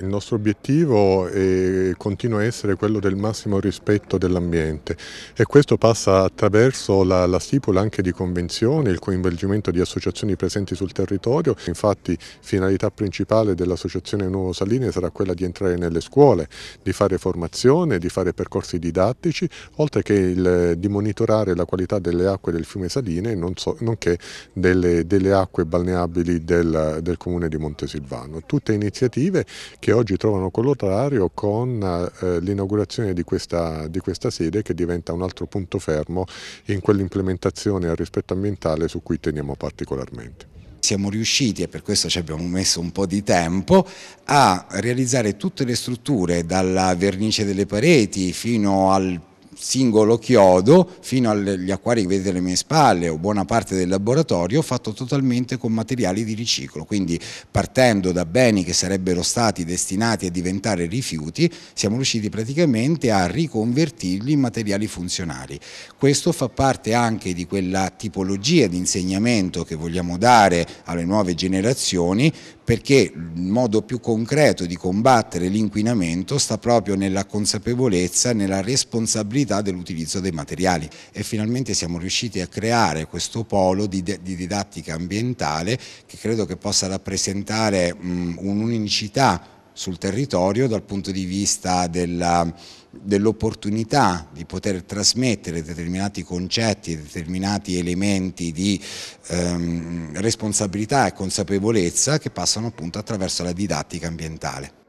Il nostro obiettivo è, continua a essere quello del massimo rispetto dell'ambiente e questo passa attraverso la, la, stipula anche di convenzioni, il coinvolgimento di associazioni presenti sul territorio. Infatti finalità principale dell'associazione Nuovo Saline sarà quella di entrare nelle scuole, di fare formazione, di fare percorsi didattici, oltre che il, di monitorare la qualità delle acque del fiume Saline, non so, nonché delle, delle, acque balneabili del, del comune di Montesilvano. Tutte iniziative che che oggi trovano coll'orario con eh, l'inaugurazione di, di questa, sede che diventa un altro punto fermo in quell'implementazione al rispetto ambientale su cui teniamo particolarmente. Siamo riusciti, e per questo ci abbiamo messo un po' di tempo, a realizzare tutte le strutture, dalla vernice delle pareti fino al singolo chiodo fino agli acquari che vedete alle mie spalle o buona parte del laboratorio fatto totalmente con materiali di riciclo, quindi partendo da beni che sarebbero stati destinati a diventare rifiuti siamo riusciti praticamente a riconvertirli in materiali funzionali. Questo fa parte anche di quella tipologia di insegnamento che vogliamo dare alle nuove generazioni perché il modo più concreto di combattere l'inquinamento sta proprio nella consapevolezza, nella responsabilità possibilità dell'utilizzo dei materiali e finalmente siamo riusciti a creare questo polo di, di didattica ambientale che credo che possa rappresentare un'unicità sul territorio dal punto di vista dell'opportunità dell di poter trasmettere determinati concetti, determinati elementi di ehm, responsabilità e consapevolezza che passano appunto attraverso la didattica ambientale.